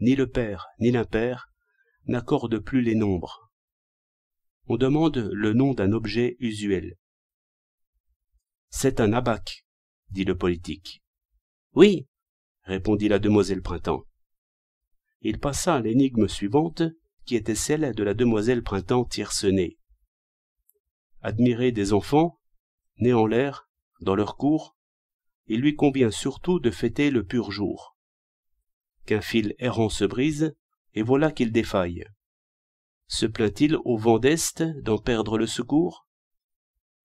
ni le père, ni l'impère n'accordent plus les nombres on demande le nom d'un objet usuel c'est un abac, » dit le politique oui répondit la demoiselle printemps il passa à l'énigme suivante qui était celle de la demoiselle printemps tiercenée Admirer des enfants nés en l'air dans leur cour il lui convient surtout de fêter le pur jour. Qu'un fil errant se brise, et voilà qu'il défaille. Se plaint-il au vent d'Est d'en perdre le secours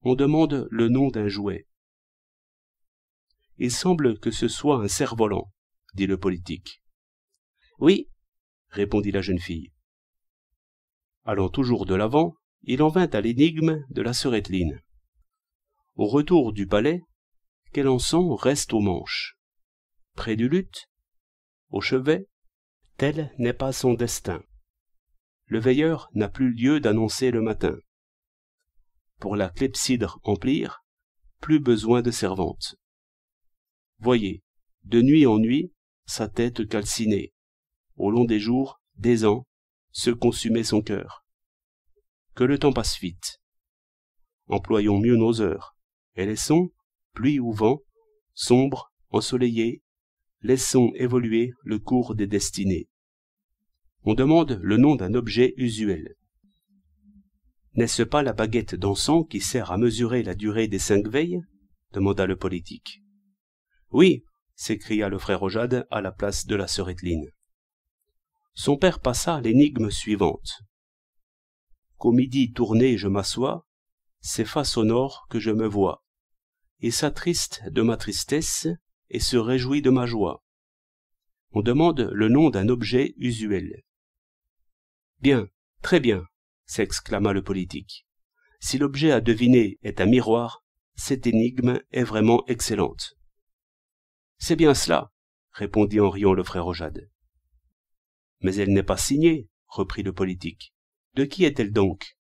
On demande le nom d'un jouet. Il semble que ce soit un cerf-volant, dit le politique. Oui, répondit la jeune fille. Allant toujours de l'avant, il en vint à l'énigme de la sœur Au retour du palais, quel ençon reste aux manches. Près du luth, au chevet, tel n'est pas son destin. Le veilleur n'a plus lieu d'annoncer le matin. Pour la clepsydre emplir, plus besoin de servante. Voyez, de nuit en nuit, sa tête calcinée, au long des jours, des ans, se consumait son cœur. Que le temps passe vite. Employons mieux nos heures, et laissons, pluie ou vent, sombre, ensoleillé, laissons évoluer le cours des destinées. On demande le nom d'un objet usuel. N'est-ce pas la baguette d'encens qui sert à mesurer la durée des cinq veilles demanda le politique. Oui, s'écria le frère Ojade à la place de la sœur Etline. Son père passa l'énigme suivante. Qu'au midi tourné je m'assois, c'est face au nord que je me vois. Il s'attriste de ma tristesse et se réjouit de ma joie. On demande le nom d'un objet usuel. Bien, très bien, s'exclama le politique. Si l'objet à deviner est un miroir, cette énigme est vraiment excellente. C'est bien cela, répondit en riant le frère Ojade. Mais elle n'est pas signée, reprit le politique. De qui est-elle donc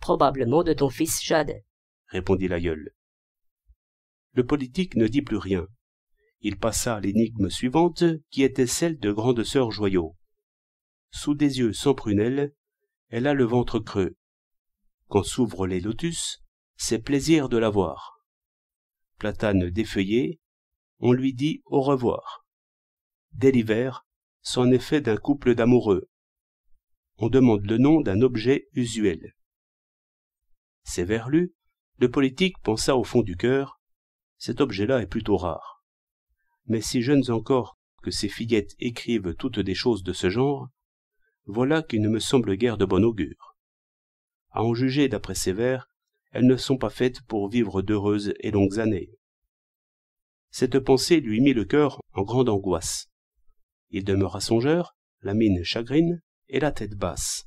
Probablement de ton fils Jade, répondit l'aïeul le politique ne dit plus rien. Il passa à l'énigme suivante, qui était celle de Grande Sœur Joyau. Sous des yeux sans prunelles, elle a le ventre creux. Quand s'ouvrent les lotus, c'est plaisir de la voir. Platane défeuillé, on lui dit au revoir. Dès l'hiver, c'en est fait d'un couple d'amoureux. On demande le nom d'un objet usuel. C'est le politique pensa au fond du cœur, cet objet-là est plutôt rare. Mais si jeunes encore que ces fillettes écrivent toutes des choses de ce genre, voilà qui ne me semble guère de bon augure. À en juger d'après ces vers, elles ne sont pas faites pour vivre d'heureuses et longues années. Cette pensée lui mit le cœur en grande angoisse. Il demeura songeur, la mine chagrine et la tête basse.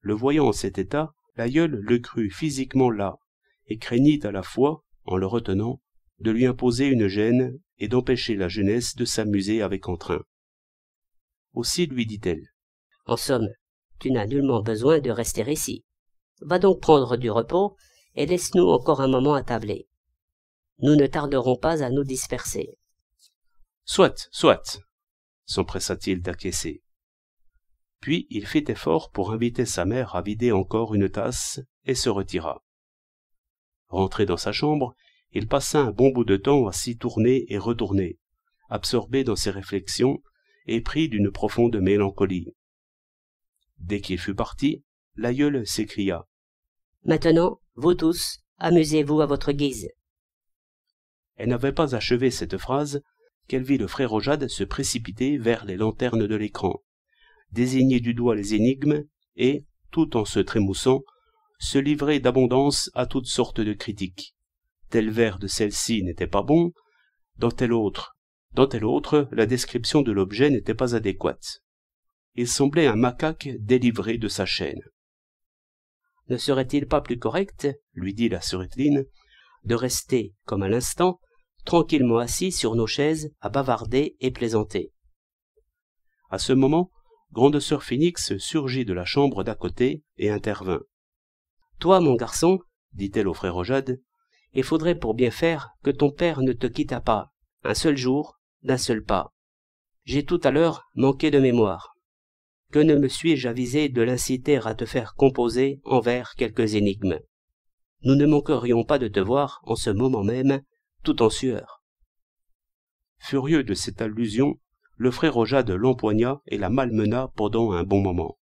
Le voyant en cet état, l'aïeul le crut physiquement là, et craignit à la fois, en le retenant, de lui imposer une gêne et d'empêcher la jeunesse de s'amuser avec entrain. Aussi lui dit-elle En somme, tu n'as nullement besoin de rester ici. Va donc prendre du repos et laisse-nous encore un moment à tabler. Nous ne tarderons pas à nous disperser. Soit, soit, s'empressa-t-il d'acquiescer. Puis il fit effort pour inviter sa mère à vider encore une tasse et se retira. Rentré dans sa chambre, il passa un bon bout de temps à s'y tourner et retourner, absorbé dans ses réflexions et pris d'une profonde mélancolie. Dès qu'il fut parti, l'aïeul s'écria. Maintenant, vous tous, amusez-vous à votre guise. Elle n'avait pas achevé cette phrase qu'elle vit le frère Ojade se précipiter vers les lanternes de l'écran, désigner du doigt les énigmes et, tout en se trémoussant, se livrer d'abondance à toutes sortes de critiques tel verre de celle-ci n'était pas bon, dans tel autre, dans tel autre, la description de l'objet n'était pas adéquate. Il semblait un macaque délivré de sa chaîne. Ne serait-il pas plus correct, lui dit la surétline, de rester, comme à l'instant, tranquillement assis sur nos chaises à bavarder et plaisanter À ce moment, Grande Sœur Phoenix surgit de la chambre d'à côté et intervint. Toi, mon garçon, dit-elle au frère Ojade, il faudrait pour bien faire que ton père ne te quittât pas, un seul jour, d'un seul pas. J'ai tout à l'heure manqué de mémoire. Que ne me suis-je avisé de l'inciter à te faire composer envers quelques énigmes Nous ne manquerions pas de te voir, en ce moment même, tout en sueur. Furieux de cette allusion, le frère Ojade l'empoigna et la malmena pendant un bon moment.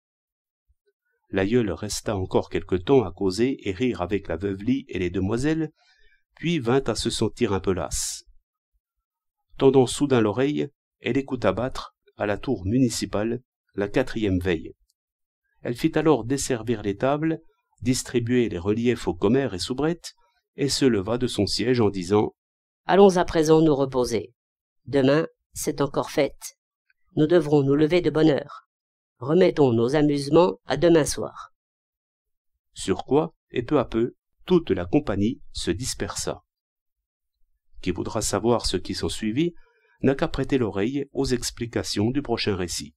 L'aïeul resta encore quelque temps à causer et rire avec la veuve et les demoiselles, puis vint à se sentir un peu lasse. Tendant soudain l'oreille, elle écouta battre, à la tour municipale, la quatrième veille. Elle fit alors desservir les tables, distribuer les reliefs aux commères et soubrettes, et se leva de son siège en disant Allons à présent nous reposer. Demain, c'est encore fête. Nous devrons nous lever de bonne heure. Remettons nos amusements à demain soir. Sur quoi, et peu à peu, toute la compagnie se dispersa. Qui voudra savoir ce qui suivit n'a qu'à prêter l'oreille aux explications du prochain récit.